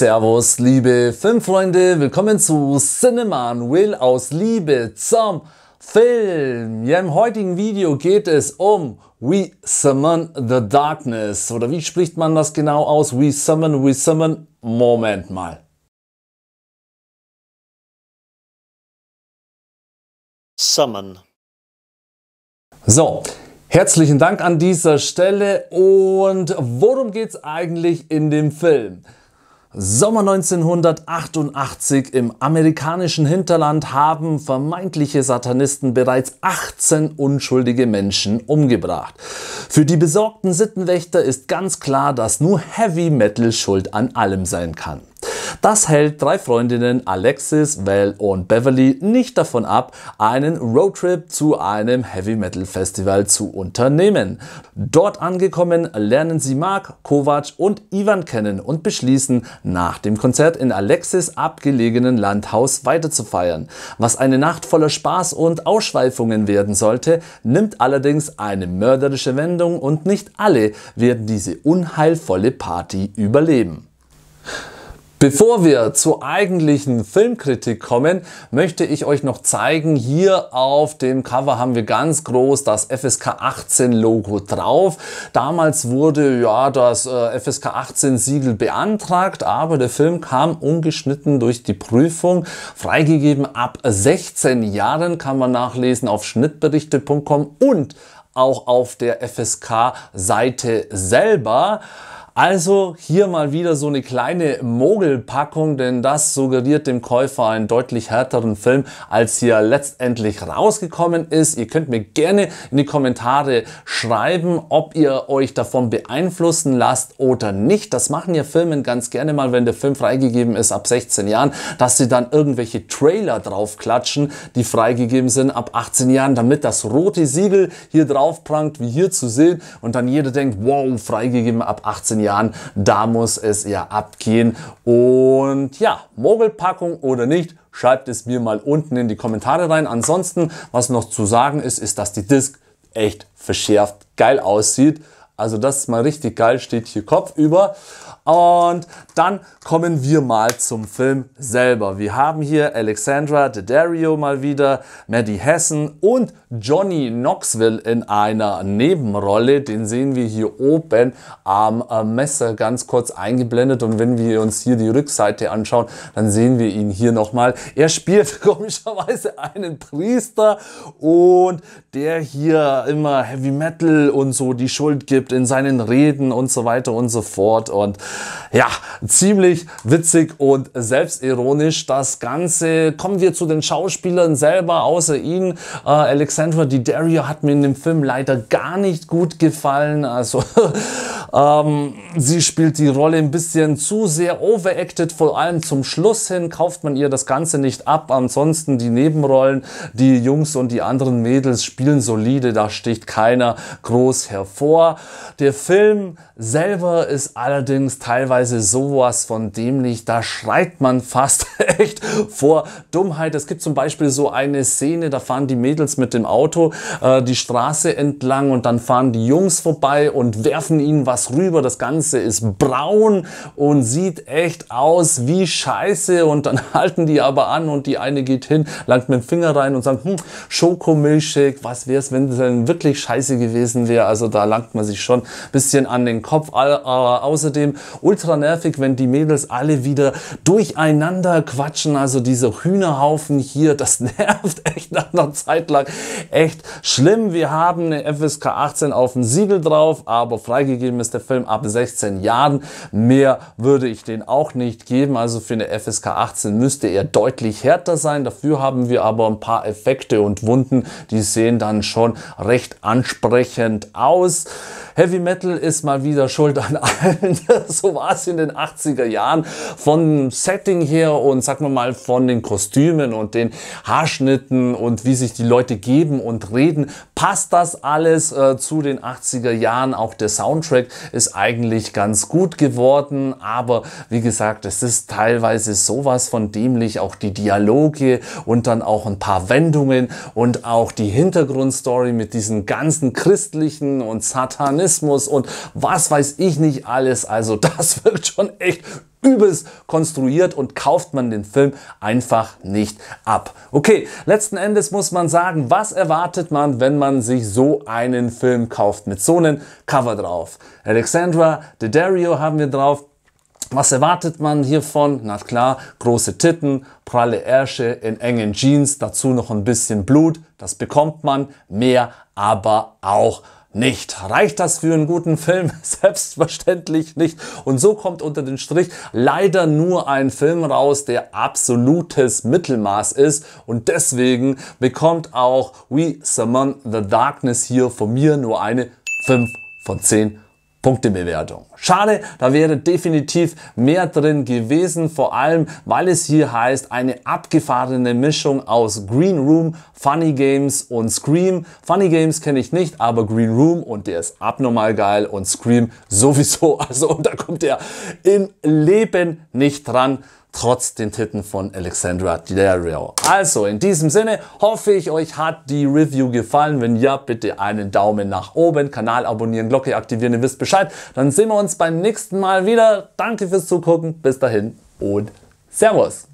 Servus, liebe Filmfreunde, willkommen zu Cineman Will aus Liebe zum Film. Ja, im heutigen Video geht es um We Summon the Darkness. Oder wie spricht man das genau aus? We Summon, We Summon. Moment mal. Summon. So, herzlichen Dank an dieser Stelle. Und worum geht es eigentlich in dem Film? Sommer 1988 im amerikanischen Hinterland haben vermeintliche Satanisten bereits 18 unschuldige Menschen umgebracht. Für die besorgten Sittenwächter ist ganz klar, dass nur Heavy Metal schuld an allem sein kann. Das hält drei Freundinnen Alexis, Val und Beverly nicht davon ab, einen Roadtrip zu einem Heavy Metal Festival zu unternehmen. Dort angekommen lernen sie Mark, Kovac und Ivan kennen und beschließen, nach dem Konzert in Alexis abgelegenen Landhaus weiterzufeiern. Was eine Nacht voller Spaß und Ausschweifungen werden sollte, nimmt allerdings eine mörderische Wendung und nicht alle werden diese unheilvolle Party überleben. Bevor wir zur eigentlichen Filmkritik kommen, möchte ich euch noch zeigen, hier auf dem Cover haben wir ganz groß das FSK 18 Logo drauf. Damals wurde ja das äh, FSK 18 Siegel beantragt, aber der Film kam ungeschnitten durch die Prüfung. Freigegeben ab 16 Jahren kann man nachlesen auf schnittberichte.com und auch auf der FSK Seite selber. Also hier mal wieder so eine kleine Mogelpackung, denn das suggeriert dem Käufer einen deutlich härteren Film, als hier letztendlich rausgekommen ist. Ihr könnt mir gerne in die Kommentare schreiben, ob ihr euch davon beeinflussen lasst oder nicht. Das machen ja Filmen ganz gerne mal, wenn der Film freigegeben ist ab 16 Jahren, dass sie dann irgendwelche Trailer draufklatschen, die freigegeben sind ab 18 Jahren, damit das rote Siegel hier drauf prangt, wie hier zu sehen, und dann jeder denkt, wow, freigegeben ab 18 Jahren. Jahren. Da muss es ja abgehen. Und ja, Mogelpackung oder nicht, schreibt es mir mal unten in die Kommentare rein. Ansonsten, was noch zu sagen ist, ist, dass die Disc echt verschärft geil aussieht. Also das ist mal richtig geil, steht hier Kopf über. Und dann kommen wir mal zum Film selber. Wir haben hier Alexandra Daddario mal wieder, Maddie Hessen und Johnny Knoxville in einer Nebenrolle. Den sehen wir hier oben am äh, Messer ganz kurz eingeblendet. Und wenn wir uns hier die Rückseite anschauen, dann sehen wir ihn hier nochmal. Er spielt komischerweise einen Priester und der hier immer Heavy Metal und so die Schuld gibt gibt in seinen Reden und so weiter und so fort. Und ja, ziemlich witzig und selbstironisch das Ganze. Kommen wir zu den Schauspielern selber, außer ihnen. Äh, Alexandra Dario hat mir in dem Film leider gar nicht gut gefallen. Also ähm, sie spielt die Rolle ein bisschen zu sehr overacted, vor allem zum Schluss hin kauft man ihr das Ganze nicht ab. Ansonsten die Nebenrollen, die Jungs und die anderen Mädels spielen solide, da sticht keiner groß hervor. Der Film selber ist allerdings teilweise sowas von dämlich, da schreit man fast echt vor Dummheit. Es gibt zum Beispiel so eine Szene, da fahren die Mädels mit dem Auto äh, die Straße entlang und dann fahren die Jungs vorbei und werfen ihnen was rüber. Das Ganze ist braun und sieht echt aus wie Scheiße und dann halten die aber an und die eine geht hin, langt mit dem Finger rein und sagt, hm, Schokomilchshake, was wär's, wenn es denn wirklich Scheiße gewesen wäre? Also da langt man sich schon ein bisschen an den Kopf. Aber äh, Außerdem ultra nervig, wenn die Mädels alle wieder durcheinander quatschen. Also diese Hühnerhaufen hier, das nervt echt nach einer Zeit lang. Echt schlimm. Wir haben eine FSK 18 auf dem Siegel drauf, aber freigegeben ist der Film ab 16 Jahren. Mehr würde ich den auch nicht geben. Also für eine FSK 18 müsste er deutlich härter sein. Dafür haben wir aber ein paar Effekte und Wunden, die sehen dann schon recht ansprechend aus. Heavy Metal ist mal wieder schuld an allen. so war es in den 80er Jahren. Von Setting her und sagen wir mal von den Kostümen und den Haarschnitten und wie sich die Leute geben und reden, passt das alles äh, zu den 80er Jahren. Auch der Soundtrack ist eigentlich ganz gut geworden, aber wie gesagt, es ist teilweise sowas von dämlich, auch die Dialoge und dann auch ein paar Wendungen und auch die Hintergrundstory mit diesen ganzen christlichen und satanistischen Rassismus und was weiß ich nicht alles. Also das wirkt schon echt übelst konstruiert und kauft man den Film einfach nicht ab. Okay, letzten Endes muss man sagen, was erwartet man, wenn man sich so einen Film kauft mit so einem Cover drauf? Alexandra Daddario haben wir drauf, was erwartet man hiervon? Na klar, große Titten, pralle Ärsche in engen Jeans, dazu noch ein bisschen Blut, das bekommt man, mehr aber auch nicht. Reicht das für einen guten Film? Selbstverständlich nicht. Und so kommt unter den Strich leider nur ein Film raus, der absolutes Mittelmaß ist. Und deswegen bekommt auch We Summon the Darkness hier von mir nur eine 5 von 10 Punkte Bewertung. Schade, da wäre definitiv mehr drin gewesen, vor allem weil es hier heißt, eine abgefahrene Mischung aus Green Room, Funny Games und Scream. Funny Games kenne ich nicht, aber Green Room und der ist abnormal geil und Scream sowieso. Also und da kommt er im Leben nicht dran trotz den Titten von Alexandra Dario. Also in diesem Sinne hoffe ich, euch hat die Review gefallen. Wenn ja, bitte einen Daumen nach oben, Kanal abonnieren, Glocke aktivieren, ihr wisst Bescheid. Dann sehen wir uns uns beim nächsten Mal wieder. Danke fürs Zugucken. Bis dahin und Servus.